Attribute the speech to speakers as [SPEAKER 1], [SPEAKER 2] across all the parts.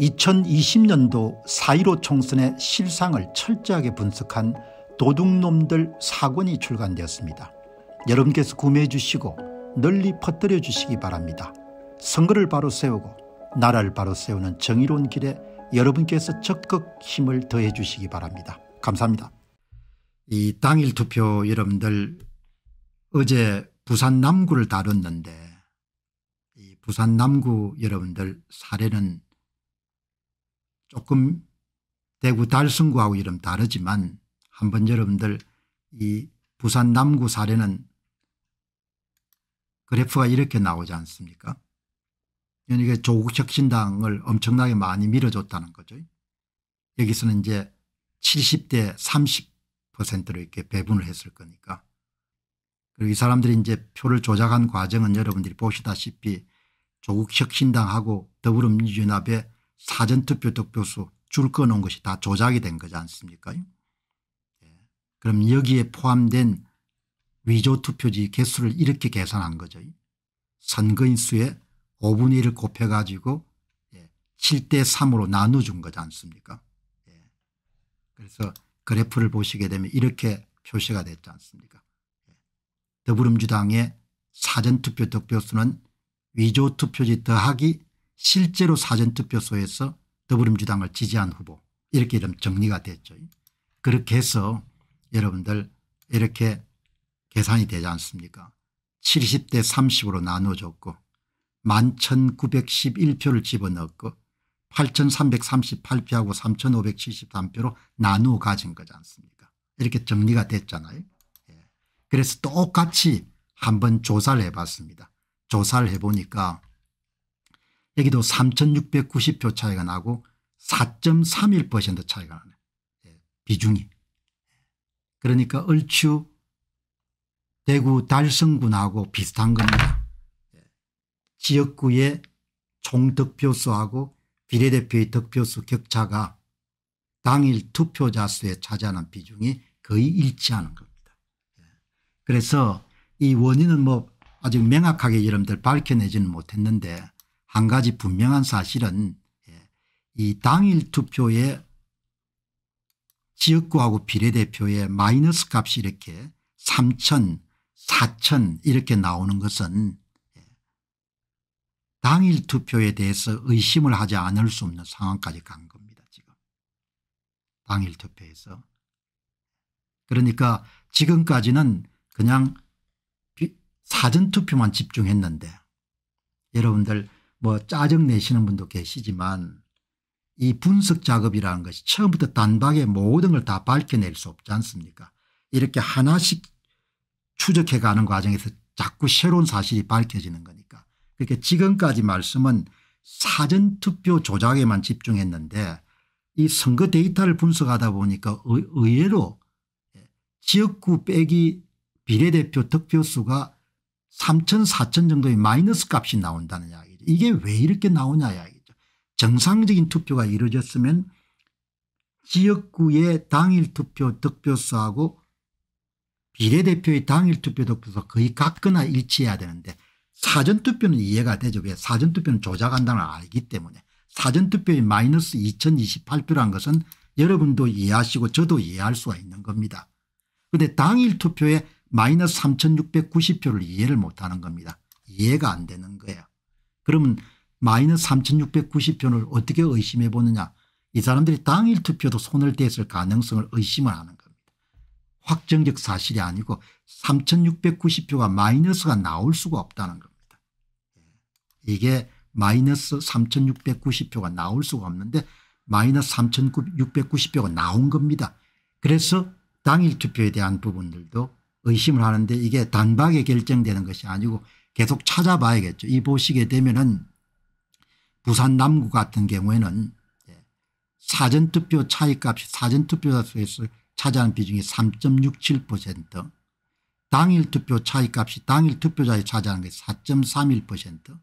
[SPEAKER 1] 2020년도 4.15 총선의 실상을 철저하게 분석한 도둑놈들 사권이 출간되었습니다. 여러분께서 구매해 주시고 널리 퍼뜨려 주시기 바랍니다. 선거를 바로 세우고 나라를 바로 세우는 정의로운 길에 여러분께서 적극 힘을 더해 주시기 바랍니다. 감사합니다. 이 당일 투표 여러분들 어제 부산 남구를 다뤘는데 이 부산 남구 여러분들 사례는 조금 대구 달성구하고 이름 다르지만 한번 여러분들 이 부산 남구 사례는 그래프가 이렇게 나오지 않습니까 이게 조국 혁신당을 엄청나게 많이 밀어줬다는 거죠. 여기서는 이제 70대 30%로 이렇게 배분을 했을 거니까. 그리고 이 사람들이 이제 표를 조작한 과정은 여러분들이 보시다시피 조국 혁신당하고 더불어민주연합의 사전투표 득표수 줄 꺼놓은 것이 다 조작이 된 거지 않습니까 예. 그럼 여기에 포함된 위조투표지 개수를 이렇게 계산한 거죠. 선거인 수의 5분의 1을 곱해가지고 7대 예, 3으로 나눠준 거지 않습니까 예. 그래서 그래프를 보시게 되면 이렇게 표시가 됐지 않습니까 더불어민주당의 사전투표 득표수는 위조투표지 더하기 실제로 사전투표소에서 더불어민주당을 지지한 후보 이렇게 이름 정리가 됐죠. 그렇게 해서 여러분들 이렇게 계산이 되지 않습니까 70대 30으로 나눠줬고 11,911표를 집어넣고 8,338표하고 3,573표로 나누어 가진 거지 않습니까 이렇게 정리가 됐잖아요. 예. 그래서 똑같이 한번 조사를 해봤습니다. 조사를 해보니까 여기도 3690표 차이가 나고 4.31% 차이가 나네 예, 비중이. 그러니까 얼추 대구 달성군하고 비슷한 겁니다. 예, 지역구의 총 득표수하고 비례대표의 득표수 격차가 당일 투표자 수에 차지하는 비중이 거의 일치하는 겁니다. 예, 그래서 이 원인은 뭐 아직 명확하게 여러분들 밝혀내지는 못했는데 한 가지 분명한 사실은 예, 이 당일 투표에 지역구하고 비례대표의 마이너스 값이 이렇게 3천 4천 이렇게 나오는 것은 예, 당일 투표에 대해서 의심을 하지 않을 수 없는 상황까지 간 겁니다. 지금 당일 투표에서. 그러니까 지금까지는 그냥 사전투표만 집중했는데 여러분들 뭐 짜증 내시는 분도 계시지만 이 분석 작업이라는 것이 처음부터 단박에 모든 걸 다 밝혀낼 수 없지 않습니까 이렇게 하나씩 추적해 가는 과정에서 자꾸 새로운 사실이 밝혀지는 거니까 그러니까 지금까지 말씀은 사전투표 조작에만 집중했는데 이 선거 데이터를 분석하다 보니까 의외로 예, 지역구 빼기 비례대표 득표수가 3천 4천 정도의 마이너스 값이 나온다는 이야기 이게 왜 이렇게 나오냐 이야기죠. 정상적인 투표가 이루어졌으면 지역구의 당일 투표 득표수하고 비례대표의 당일 투표 득표수 거의 같거나 일치해야 되는데 사전투표는 이해가 되죠. 왜 사전투표는 조작한다는 걸 알기 때문에 사전투표의 마이너스 2028표란 것은 여러분도 이해하시고 저도 이해할 수가 있는 겁니다. 그런데 당일 투표에 마이너스 3690표를 이해를 못하는 겁니다. 이해가 안 되는 거예요. 그러면 마이너스 3690표를 어떻게 의심해 보느냐 이 사람들이 당일 투표도 손을 댔을 가능성을 의심을 하는 겁니다. 확정적 사실이 아니고 3690표가 마이너스가 나올 수가 없다는 겁니다. 이게 마이너스 3690표가 나올 수가 없는데 마이너스 3690표가 나온 겁니다. 그래서 당일 투표에 대한 부분들도 의심을 하는데 이게 단박에 결정되는 것이 아니고 계속 찾아봐야겠죠. 이 보시게 되면은 부산 남구 같은 경우에는 예, 사전투표 차이값이 사전투표에서 차지하는 비중이 3.67% 당일투표 차이값이 당일투표자에 차지하는 게4.31%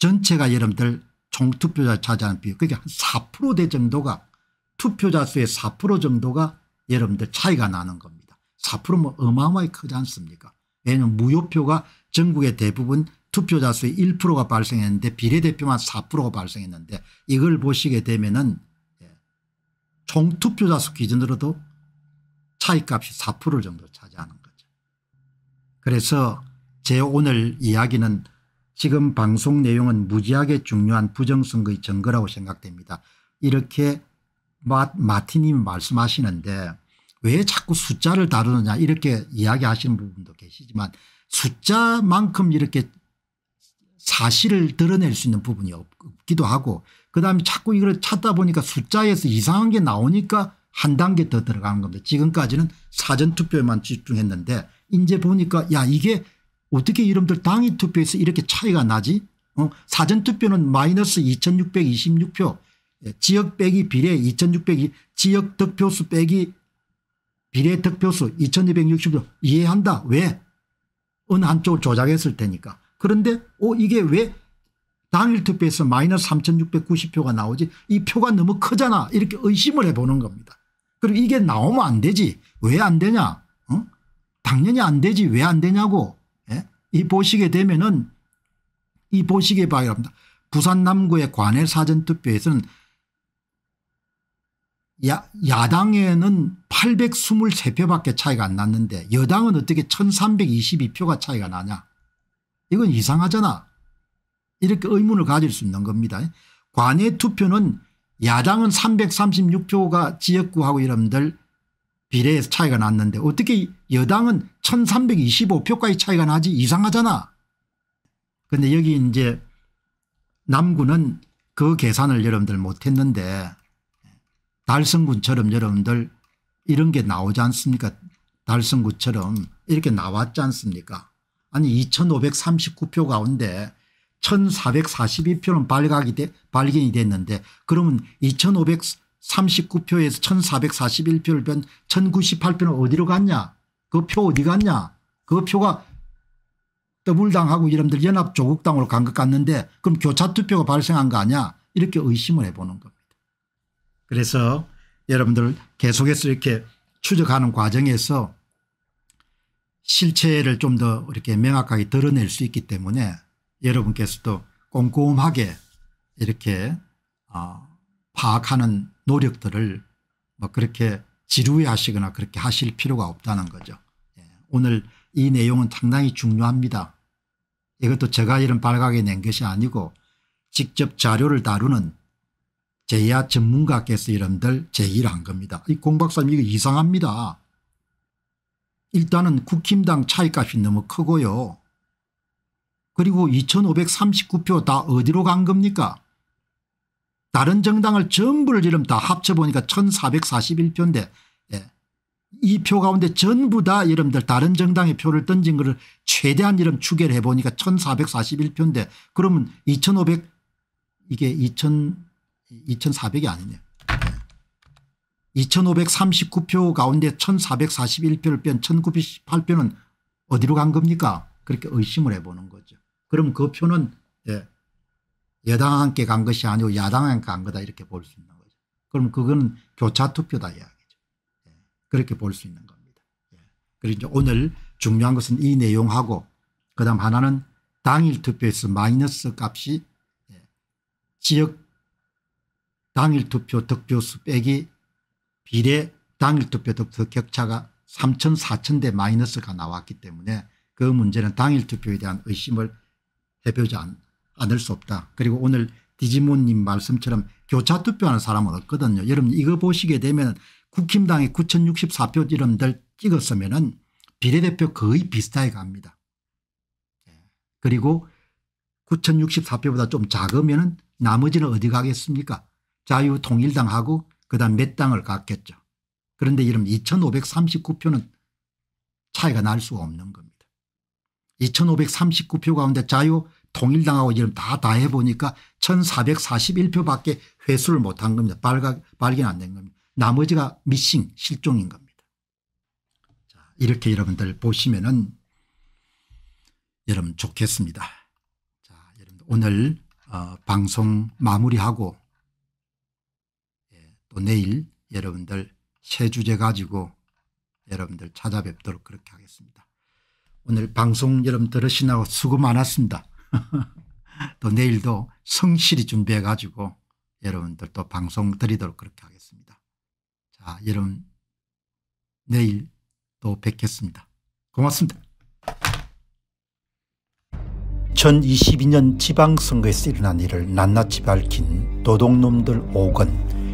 [SPEAKER 1] 전체가 여러분들 총투표자 차지하는 비율 그게 한 4%대 정도가 투표자 수의 4% 정도가 여러분들 차이가 나는 겁니다. 4%면 어마어마히 크지 않습니까 왜냐하면 무효표가 전국의 대부분 투표자 수의 1%가 발생했는데 비례대표만 4%가 발생했는데 이걸 보시게 되면 은 예, 총투표자 수 기준으로도 차이값이 4% 정도 차지하는 거죠. 그래서 제 오늘 이야기는 지금 방송 내용은 무지하게 중요한 부정선거의 증거라고 생각됩니다. 이렇게 마, 마티님이 말씀하시는데 왜 자꾸 숫자를 다루느냐 이렇게 이야기하시는 부분도 계시지만 숫자만큼 이렇게 사실을 드러낼 수 있는 부분이 없기도 하고 그다음에 자꾸 이걸 찾다 보니까 숫자에서 이상한 게 나오니까 한 단계 더 들어가는 겁니다. 지금까지는 사전투표에만 집중했는데 이제 보니까 야 이게 어떻게 이름들 당위 투표에서 이렇게 차이가 나지 어? 사전투표는 마이너스 2626표 예, 지역 빼기 비례 2600 지역 득표수 빼기 비례 득표수 2260표 이해한다. 왜 어느 한쪽을 조작했을 테니까. 그런데 어 이게 왜 당일 투표에서 마이너스 3690표가 나오지 이 표가 너무 크잖아 이렇게 의심을 해보는 겁니다. 그리고 이게 나오면 안 되지 왜 안 되냐 어? 당연히 안 되지 왜 안 되냐고 예? 이 보시게 되면은 이 보시게 바랍니다. 부산 남구의 관외 사전투표에서는 야, 야당에는 823표밖에 차이가 안 났는데 여당은 어떻게 1322표가 차이가 나냐. 이건 이상하잖아. 이렇게 의문을 가질 수 있는 겁니다. 관외 투표는 야당은 336표가 지역구하고 여러분들 비례에서 차이가 났는데 어떻게 여당은 1325표까지 차이가 나지 이상하잖아. 그런데 여기 이제 남구는 그 계산을 여러분들 못했는데 달성군처럼 여러분들 이런 게 나오지 않습니까 달성구처럼 이렇게 나왔지 않습니까 아니 2539표 가운데 1442표는 발각이 돼, 발견이 됐는데 그러면 2539표에서 1441표를 뺀 1098표는 어디로 갔냐 그 표 어디 갔냐 그 표가 더불당하고 여러분들 연합조국당으로 간 것 같는데 그럼 교차투표가 발생한 거 아니야 이렇게 의심을 해보는 겁니다. 그래서 여러분들 계속해서 이렇게 추적하는 과정에서 실체를 좀 더 이렇게 명확하게 드러낼 수 있기 때문에 여러분께서도 꼼꼼하게 이렇게 어, 파악하는 노력들을 뭐 그렇게 지루해 하시거나 그렇게 하실 필요가 없다는 거죠. 예, 오늘 이 내용은 상당히 중요합니다. 이것도 제가 이런 발각에 낸 것이 아니고 직접 자료를 다루는 제야 전문가께서 이러들 제기를 한 겁니다. 이 공박사님 이거 이상합니다. 일단은 국힘당 차이값이 너무 크고요. 그리고 2539표 다 어디로 간 겁니까 다른 정당을 전부를 이름다 합쳐보니까 1441표인데 예. 이표 가운데 전부 다 여러분들 다른 정당의 표를 던진 것을 최대한 이름 추계를 해보니까 1441표인데 그러면 2500 이게 2000 2,400이 아니네 2,539표 가운데 1,441표를 뺀 1,918표는 어디로 간 겁니까? 그렇게 의심을 해보는 거죠. 그럼 그 표는 예, 여당과 함간 것이 아니고 야당과 함간 거다 이렇게 볼 수 있는 거죠. 그럼 그건 교차투표다 이야기죠. 예, 그렇게 볼 수 있는 겁니다. 예. 그리고 오늘 중요한 것은 이 내용하고 그다음 하나는 당일 투표에서 마이너스 값이 예, 지역 당일 투표 득표수 빼기 비례 당일 투표 득표 격차가 3천 4천 대 마이너스가 나왔기 때문에 그 문제는 당일 투표에 대한 의심을 해보지 않, 을수 없다. 그리고 오늘 디지몬님 말씀처럼 교차 투표하는 사람은 없거든요. 여러분 이거 보시게 되면 국힘당의 9,064표 이름들 찍었으면 은 비례대표 거의 비슷하게 갑니다. 예. 그리고 9,064표보다 좀 작으면 은 나머지는 어디 가겠습니까 자유통일당하고 그다음 몇 당을 갔겠죠. 그런데 이런 2539표는 차이가 날 수가 없는 겁니다. 2539표 가운데 자유통일당하고 이름 다 다 해보니까 1441표밖에 회수를 못한 겁니다. 발각, 발견 안된 겁니다. 나머지가 미싱 실종인 겁니다. 자, 이렇게 여러분들 보시면은 여러분 좋겠습니다. 자, 여러분 오늘 어, 방송 마무리하고 또 내일 여러분들 새 주제 가지고 여러분들 찾아뵙도록 그렇게 하겠습니다. 오늘 방송 여러분 들으시나고 수고 많았습니다. 또 내일도 성실히 준비해 가지고 여러분들 또 방송 드리도록 그렇게 하겠습니다. 자 여러분 내일 또 뵙겠습니다. 고맙습니다. 2022년 지방선거에서 일어난 일을 낱낱이 밝힌 도둑놈들 5건